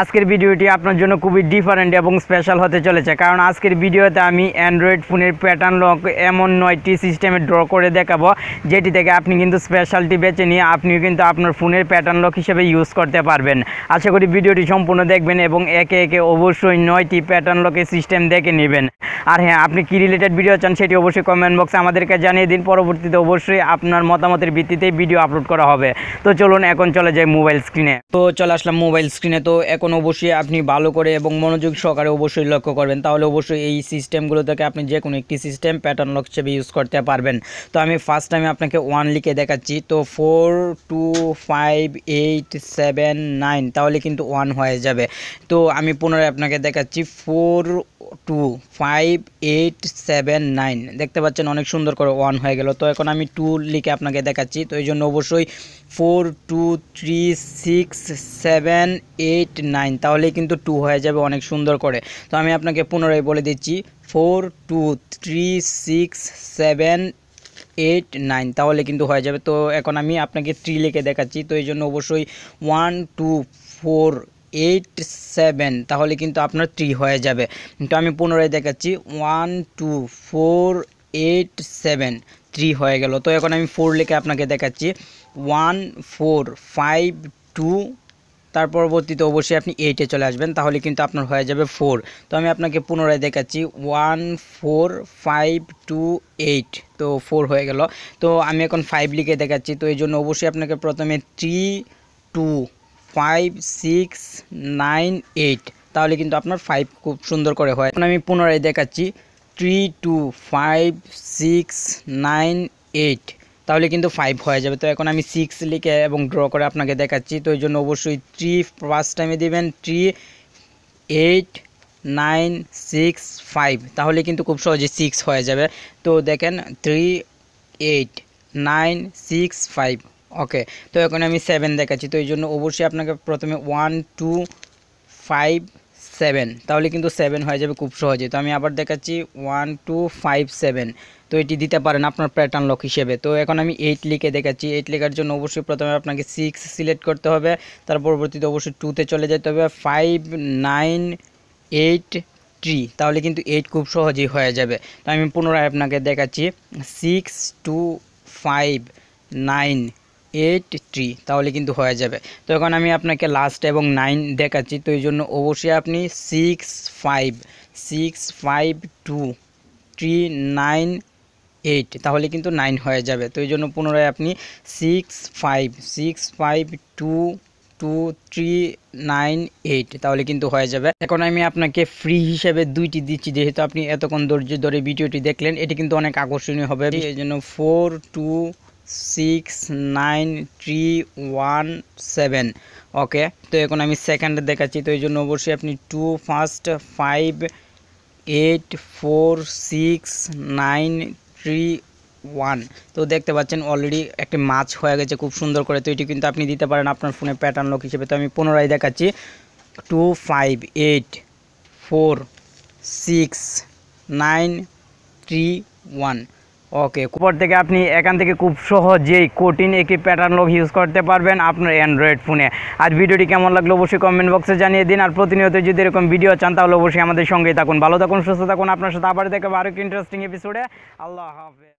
আজকের ভিডিওটি আপনার জন্য খুবই ডিফারেন্ট এবং স্পেশাল হতে চলেছে কারণ আজকের ভিডিওতে আমি অ্যান্ড্রয়েড ফোনের প্যাটার্ন লক এমন নয়টি সিস্টেমে ড্র করে দেখাবো যেটি থেকে আপনি কিন্তু স্পেশালটি বেছে নিয়ে আপনিও কিন্তু আপনার ফোনের প্যাটার্ন লক হিসেবে ইউজ করতে পারবেন আশা করি ভিডিওটি সম্পূর্ণ দেখবেন এবং একে একে অবশ্যই নয়টি প্যাটার্ন লকের সিস্টেম দেখে নেবেন আর হ্যাঁ আপনি কী রিলেটেড ভিডিও চান সেটি অবশ্যই কমেন্ট বক্সে আমাদেরকে জানিয়ে দিন পরবর্তীতে অবশ্যই আপনার মতামতের ভিত্তিতেই ভিডিও আপলোড করা হবে তো চলুন এখন চলে যাই মোবাইল স্ক্রিনে তো চলে আসলাম মোবাইল স্ক্রিনে তো এখন এখন অবশ্যই আপনি ভালো করে এবং মনোযোগ সহকারে অবশ্যই লক্ষ্য করবেন তাহলে অবশ্যই এই সিস্টেমগুলো থেকে আপনি যে কোনো একটি সিস্টেম প্যাটার্ন লক হিসেবে ইউজ করতে পারবেন তো আমি ফার্স্ট টাইমে আপনাকে ওয়ান লিখে দেখাচ্ছি তো four two five eight seven nine তাহলে কিন্তু ওয়ান হয়ে যাবে তো আমি পুনরায় আপনাকে দেখাচ্ছি four two five eight seven nine দেখতে পাচ্ছেন অনেক সুন্দর করে ওয়ান হয়ে গেল তো এখন আমি টু লিখে আপনাকে দেখাচ্ছি তো এই জন্য অবশ্যই four two three six seven eight nine nine তাহলে কিন্তু টু হয়ে যাবে অনেক সুন্দর করে তো আমি আপনাকে পুনরায় বলে দিচ্ছি four two three six seven eight nine তাহলে কিন্তু হয়ে যাবে তো এখন আমি আপনাকে থ্রি লিখে দেখাচ্ছি তো এই জন্য অবশ্যই one two four eight seven তাহলে কিন্তু আপনার থ্রি হয়ে যাবে তো আমি পুনরায় দেখাচ্ছি one two four eight seven three হয়ে গেল তো এখন আমি ফোর লিখে আপনাকে দেখাচ্ছি ওয়ান ফোর ফাইভ টু তার পরবর্তীতে অবশ্যই আপনি এইটে চলে আসবেন তাহলে কিন্তু আপনার হয়ে যাবে ফোর তো আমি আপনাকে পুনরায় দেখাচ্ছি one four five two eight তো ফোর হয়ে গেল তো আমি এখন ফাইভ লিখে দেখাচ্ছি তো এই জন্য অবশ্যই আপনাকে প্রথমে three two five six nine eight তাহলে কিন্তু আপনার ফাইভ খুব সুন্দর করে হয় এখন আমি পুনরায় দেখাচ্ছি three two five six nine eight তাহলে কিন্তু ফাইভ হয়ে যাবে তো এখন আমি সিক্স লিখে এবং ড্র করে আপনাকে দেখাচ্ছি তো এই জন্য অবশ্যই থ্রি ফার্স্ট টাইমে দেবেন three eight nine six five তাহলে কিন্তু খুব সহজে সিক্স হয়ে যাবে তো দেখেন three eight nine six five okay তো এখন আমি সেভেন দেখাচ্ছি তো এই জন্য অবশ্যই আপনাকে প্রথমে ওয়ান টু ফাইভ সেভেন তাহলে কিন্তু সেভেন হয়ে যাবে খুব সহজে তো আমি আবার দেখাচ্ছি ওয়ান টু ফাইভ সেভেন তো এটি দিতে পারেন আপনার প্যাটার্ন লক হিসেবে তো এখন আমি এইট লিখে দেখাচ্ছি এইট লেখার জন্য অবশ্যই প্রথমে আপনাকে সিক্স সিলেক্ট করতে হবে তার পরবর্তীতে অবশ্যই টুতে চলে যেতে হবে ফাইভ নাইন এইট ট্রি তাহলে কিন্তু এইট খুব সহজেই হয়ে যাবে তো আমি পুনরায় আপনাকে দেখাচ্ছি six two five nine eight three তাহলে কিন্তু হয়ে যাবে তো এখন আমি আপনাকে লাস্ট এবং নাইন দেখাচ্ছি তো এই জন্য অবশ্যই আপনি six five six five two three nine eight তাহলে কিন্তু নাইন হয়ে যাবে তো এই জন্য পুনরায় আপনি six five six five two two three nine eight তাহলে কিন্তু হয়ে যাবে এখন আমি আপনাকে ফ্রি হিসেবে দুইটি দিচ্ছি যেহেতু আপনি এতক্ষণ ধৈর্য ধরে ভিডিওটি দেখলেন এটি কিন্তু অনেক আকর্ষণীয় হবে এই জন্য four two six nine three one seven okay তো এখন আমি সেকেন্ডে দেখাচ্ছি তো এই জন্য অবশ্যই আপনি two first five eight four six nine three one তো দেখতে পাচ্ছেন অলরেডি একটি মাছ হয়ে গেছে খুব সুন্দর করে তো এটি কিন্তু আপনি দিতে পারেন আপনার ফোনে প্যাটার্ন লক হিসেবে তো আমি পুনরায় দেখাচ্ছি two five eight four six nine three one okay কুপর থেকে আপনি এখান থেকে খুব সহজেই কঠিন একটি প্যাটার্ন লোক ইউজ করতে পারবেন আপনার অ্যান্ড্রয়েড ফোনে আর ভিডিওটি কেমন লাগলো অবশ্যই কমেন্ট বক্সে জানিয়ে দিন আর প্রতিনিয়ত যদি এরকম ভিডিও চান তাহলে অবশ্যই আমাদের সঙ্গেই থাকুন ভালো থাকুন সুস্থ থাকুন আপনার সাথে আবার দেখে আরও ইন্টারেস্টিং এপিসোডে আল্লাহ হাফেজ